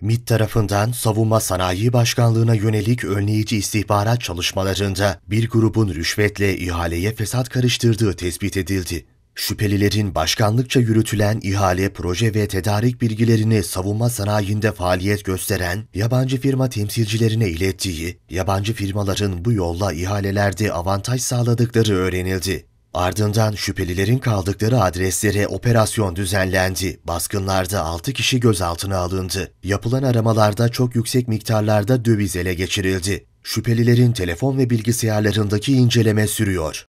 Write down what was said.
MİT tarafından Savunma Sanayi Başkanlığı'na yönelik önleyici istihbarat çalışmalarında bir grubun rüşvetle ihaleye fesat karıştırdığı tespit edildi. Şüphelilerin başkanlıkça yürütülen ihale, proje ve tedarik bilgilerini savunma sanayinde faaliyet gösteren yabancı firma temsilcilerine ilettiği, yabancı firmaların bu yolla ihalelerde avantaj sağladıkları öğrenildi. Ardından şüphelilerin kaldıkları adreslere operasyon düzenlendi. Baskınlarda 6 kişi gözaltına alındı. Yapılan aramalarda çok yüksek miktarlarda döviz ele geçirildi. Şüphelilerin telefon ve bilgisayarlarındaki inceleme sürüyor.